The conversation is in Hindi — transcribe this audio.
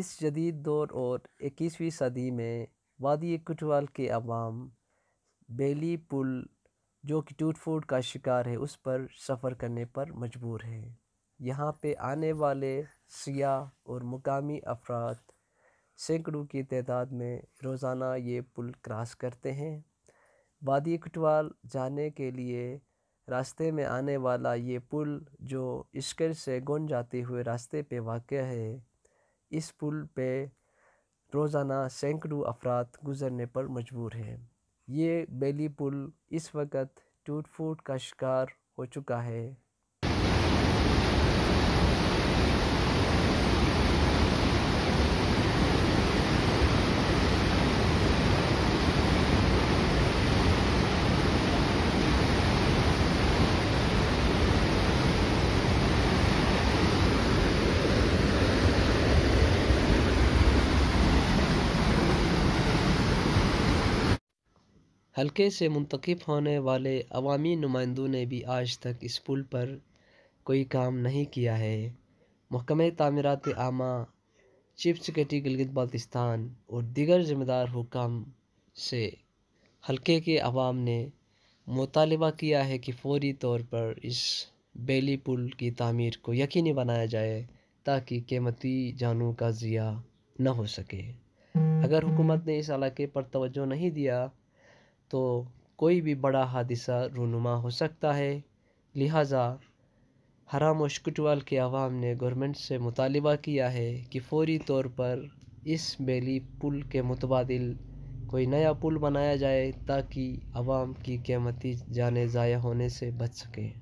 इस जदीद दौर और इक्कीसवीं सदी में वादी कुटवाल के अवाम बेली पुल जो कि टूट फूट का शिकार है उस पर सफ़र करने पर मजबूर है यहाँ पे आने वाले सियाह और मुकामी अफराद सैकड़ों की तादाद में रोज़ाना ये पुल क्रॉस करते हैं वादी कुटवाल जाने के लिए रास्ते में आने वाला ये पुल जो इश्कर से गुन जाते हुए रास्ते पे वाक़ है इस पुल पे रोज़ाना सैकड़ों अफराद गुज़रने पर मजबूर हैं ये बेली पुल इस वक्त टूट फूट का शिकार हो चुका है हल्के से मुंतखब होने वाले अवामी नुमाइंदों ने भी आज तक इस पुल पर कोई काम नहीं किया है महकम तमीरत आमा चीफ सेक्रेटरी गिलगित बाल्तिस्तान और दीगर जिम्मेदार हुकाम से हल्के के अवाम ने मुतालबा किया है कि फौरी तौर पर इस बेली पुल की तमीर को यकीनी बनाया जाए ताकि कीमती जानों का ज़िया न हो सके अगर हुकूमत ने इस इलाके पर तोज्जो नहीं दिया तो कोई भी बड़ा हादसा रूनुमा हो सकता है लिहाजा हराम और के आवाम ने गवर्नमेंट से मुतालबा किया है कि फौरी तौर पर इस बेली पुल के मुतबादिल कोई नया पुल बनाया जाए ताकि आवाम की कीमती जाने ज़ाया होने से बच सकें